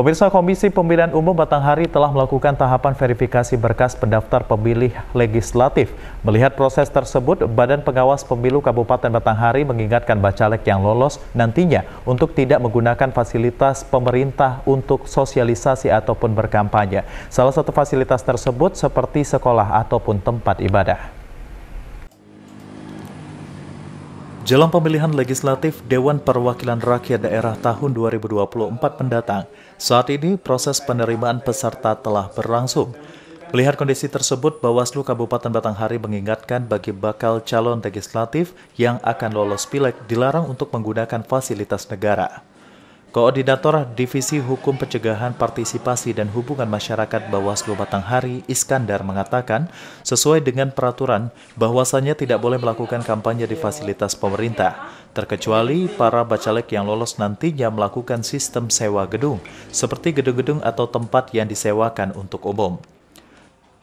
Pemirsa Komisi Pemilihan Umum Batanghari telah melakukan tahapan verifikasi berkas pendaftar pemilih legislatif. Melihat proses tersebut, Badan Pengawas Pemilu Kabupaten Batanghari mengingatkan bacalek yang lolos nantinya untuk tidak menggunakan fasilitas pemerintah untuk sosialisasi ataupun berkampanye. Salah satu fasilitas tersebut seperti sekolah ataupun tempat ibadah. Jelang pemilihan legislatif Dewan Perwakilan Rakyat Daerah tahun 2024 mendatang, saat ini proses penerimaan peserta telah berlangsung. Melihat kondisi tersebut, Bawaslu Kabupaten Batanghari mengingatkan bagi bakal calon legislatif yang akan lolos pileg dilarang untuk menggunakan fasilitas negara. Koordinator Divisi Hukum Pencegahan Partisipasi dan Hubungan Masyarakat Bawaslu Batanghari, Iskandar, mengatakan sesuai dengan peraturan bahwasannya tidak boleh melakukan kampanye di fasilitas pemerintah, terkecuali para bacalek yang lolos nantinya melakukan sistem sewa gedung, seperti gedung-gedung atau tempat yang disewakan untuk umum.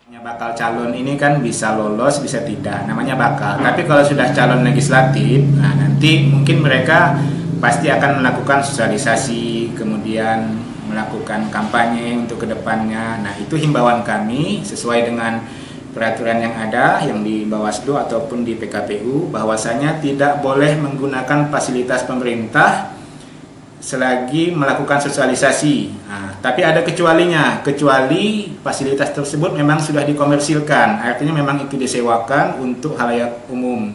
Bakal calon ini kan bisa lolos, bisa tidak, namanya bakal. Tapi kalau sudah calon legislatif, nah nanti mungkin mereka pasti akan melakukan sosialisasi, kemudian melakukan kampanye untuk kedepannya. Nah, itu himbauan kami sesuai dengan peraturan yang ada yang di Bawaslu ataupun di PKPU bahwasanya tidak boleh menggunakan fasilitas pemerintah selagi melakukan sosialisasi. Nah, tapi ada kecualinya, kecuali fasilitas tersebut memang sudah dikomersilkan, artinya memang itu disewakan untuk halayak umum.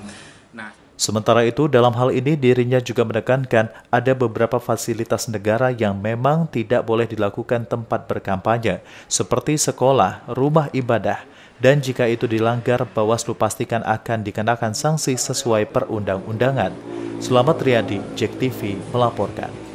Sementara itu, dalam hal ini dirinya juga menekankan ada beberapa fasilitas negara yang memang tidak boleh dilakukan tempat berkampanye, seperti sekolah, rumah ibadah, dan jika itu dilanggar, Bawaslu pastikan akan dikenakan sanksi sesuai perundang-undangan. Selamat Riyadi, JEK TV melaporkan.